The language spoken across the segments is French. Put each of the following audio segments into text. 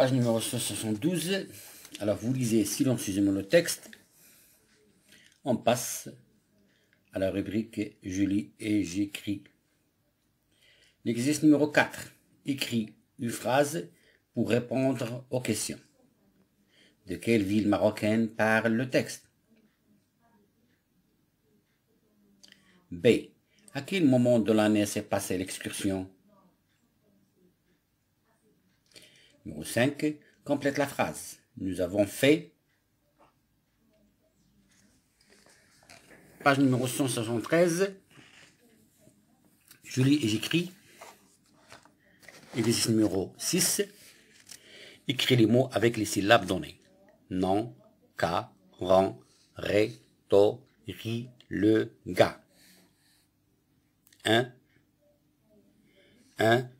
page numéro 172. Alors vous lisez silencieusement le texte. On passe à la rubrique Je lis et j'écris. L'exercice numéro 4. Écris une phrase pour répondre aux questions. De quelle ville marocaine parle le texte B. À quel moment de l'année s'est passée l'excursion Numéro 5, complète la phrase. Nous avons fait. Page numéro 173. Je lis et j'écris. Exercice numéro 6. Écris les mots avec les syllabes données. Non, CA, rang, ré, to, ri, le, ga. 1. Un, un,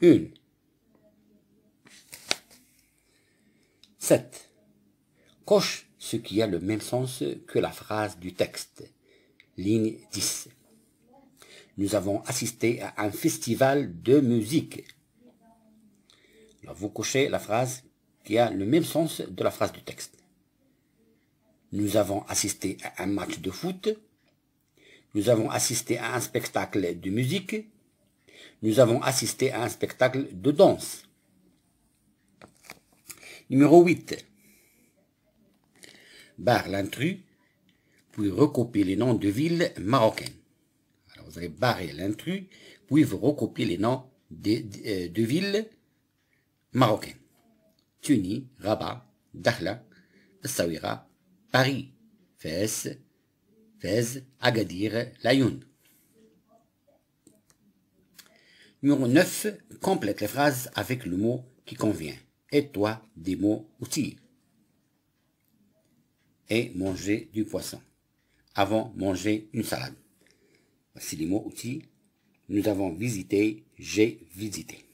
une. 7. Coche ce qui a le même sens que la phrase du texte. Ligne 10. Nous avons assisté à un festival de musique. vous cochez la phrase qui a le même sens de la phrase du texte. Nous avons assisté à un match de foot. Nous avons assisté à un spectacle de musique. Nous avons assisté à un spectacle de danse. Numéro 8. Barre l'intrus, puis recopier les noms de villes marocaines. Alors vous allez barrer l'intrus, puis vous recopiez les noms euh, de, villes marocaines. Tunis, Rabat, Dakhla, Essaouira, Paris, Fès, Fès, Agadir, Layoun. Numéro 9, complète les phrases avec le mot qui convient et toi des mots outils. Et manger du poisson. Avant, manger une salade. Voici les mots outils. Nous avons visité, j'ai visité.